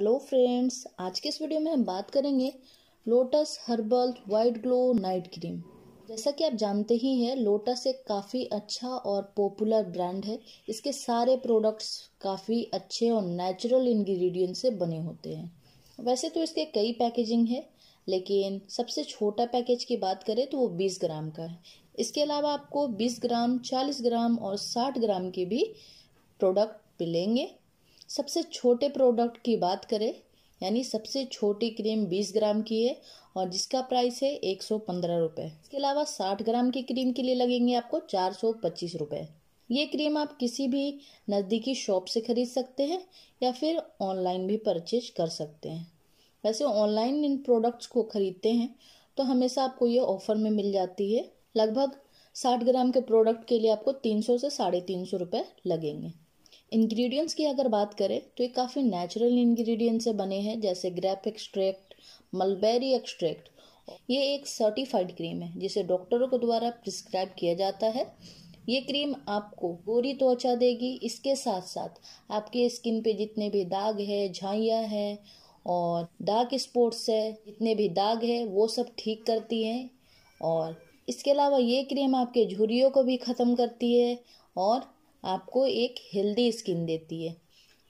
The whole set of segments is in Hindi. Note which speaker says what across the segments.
Speaker 1: हेलो फ्रेंड्स आज के इस वीडियो में हम बात करेंगे Lotus Herbal white glow night cream जैसा कि आप जानते ही हैं लोटस एक काफ़ी अच्छा और पॉपुलर ब्रांड है इसके सारे प्रोडक्ट्स काफ़ी अच्छे और नेचुरल इंग्रेडिएंट से बने होते हैं वैसे तो इसके कई पैकेजिंग है लेकिन सबसे छोटा पैकेज की बात करें तो वो बीस ग्राम का है इसके अलावा आपको बीस ग्राम चालीस ग्राम और साठ ग्राम के भी प्रोडक्ट मिलेंगे सबसे छोटे प्रोडक्ट की बात करें यानी सबसे छोटी क्रीम 20 ग्राम की है और जिसका प्राइस है एक सौ पंद्रह रुपये इसके अलावा 60 ग्राम की क्रीम के लिए लगेंगे आपको चार सौ पच्चीस रुपये ये क्रीम आप किसी भी नज़दीकी शॉप से ख़रीद सकते हैं या फिर ऑनलाइन भी परचेज कर सकते हैं वैसे ऑनलाइन इन प्रोडक्ट्स को ख़रीदते हैं तो हमेशा आपको ये ऑफ़र में मिल जाती है लगभग साठ ग्राम के प्रोडक्ट के लिए आपको तीन सौ से साढ़े तीन सौ रुपये लगेंगे इंग्रेडिएंट्स की अगर बात करें तो ये काफ़ी नेचुरल इंग्रेडिएंट से बने हैं जैसे ग्रेप एक्सट्रैक्ट मलबेरी एक्सट्रैक्ट ये एक सर्टिफाइड क्रीम है जिसे डॉक्टरों के द्वारा प्रिस्क्राइब किया जाता है ये क्रीम आपको गोरी त्वचा देगी इसके साथ साथ आपके स्किन पे जितने भी दाग है झाइयाँ हैं और डार्क स्पॉट्स है जितने भी दाग है वो सब ठीक करती हैं और इसके अलावा ये क्रीम आपके झुरियों को भी ख़त्म करती है और आपको एक हेल्दी स्किन देती है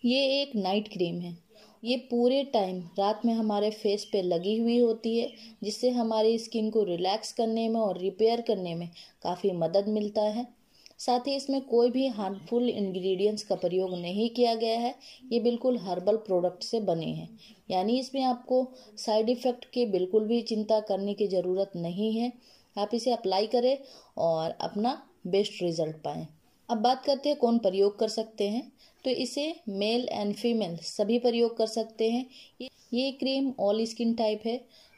Speaker 1: ये एक नाइट क्रीम है ये पूरे टाइम रात में हमारे फेस पे लगी हुई होती है जिससे हमारी स्किन को रिलैक्स करने में और रिपेयर करने में काफ़ी मदद मिलता है साथ ही इसमें कोई भी हार्मफुल इंग्रेडिएंट्स का प्रयोग नहीं किया गया है ये बिल्कुल हर्बल प्रोडक्ट से बने हैं यानी इसमें आपको साइड इफ़ेक्ट की बिल्कुल भी चिंता करने की ज़रूरत नहीं है आप इसे अप्लाई करें और अपना बेस्ट रिजल्ट पाएँ अब बात करते हैं कौन प्रयोग कर सकते हैं तो इसे मेल एंड फीमेल सभी प्रयोग कर सकते हैं ये ये क्रीम ऑल स्किन टाइप है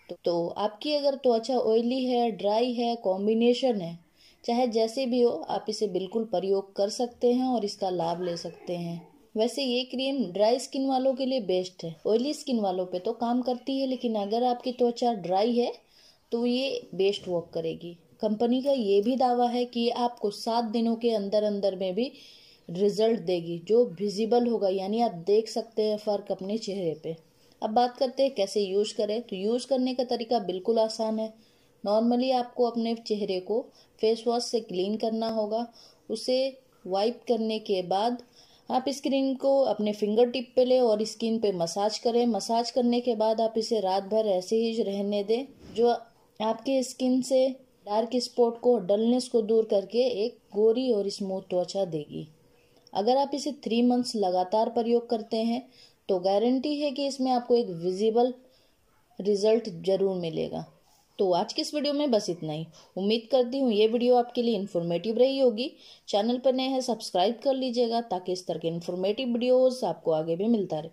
Speaker 1: तो, तो आपकी अगर त्वचा तो अच्छा ऑयली है ड्राई है कॉम्बिनेशन है चाहे जैसे भी हो आप इसे बिल्कुल प्रयोग कर सकते हैं और इसका लाभ ले सकते हैं वैसे ये क्रीम ड्राई स्किन वालों के लिए बेस्ट है ऑयली स्किन वालों पे तो काम करती है लेकिन अगर आपकी त्वचा ड्राई है तो ये बेस्ट वर्क करेगी कंपनी का ये भी दावा है कि आपको सात दिनों के अंदर अंदर में भी रिजल्ट देगी जो विजिबल होगा यानी आप देख सकते हैं फ़र्क अपने चेहरे पे अब बात करते हैं कैसे यूज़ करें तो यूज़ करने का तरीका बिल्कुल आसान है नॉर्मली आपको अपने चेहरे को फेस वॉश से क्लीन करना होगा उसे वाइप करने के बाद आप स्क्रीन को अपने फिंगर टिप पे लें और स्किन पे मसाज करें मसाज करने के बाद आप इसे रात भर ऐसे ही रहने दें जो आपके स्किन से डार्क स्पॉट को डलनेस को दूर करके एक गोरी और स्मूथ त्वचा देगी अगर आप इसे थ्री मंथ्स लगातार प्रयोग करते हैं तो गारंटी है कि इसमें आपको एक विजिबल रिजल्ट ज़रूर मिलेगा तो आज के इस वीडियो में बस इतना ही उम्मीद करती हूँ ये वीडियो आपके लिए इन्फॉर्मेटिव रही होगी चैनल पर नए हैं सब्सक्राइब कर लीजिएगा ताकि इस तरह के इन्फॉर्मेटिव वीडियोज़ आपको आगे भी मिलता रहे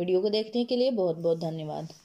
Speaker 1: वीडियो को देखने के लिए बहुत बहुत धन्यवाद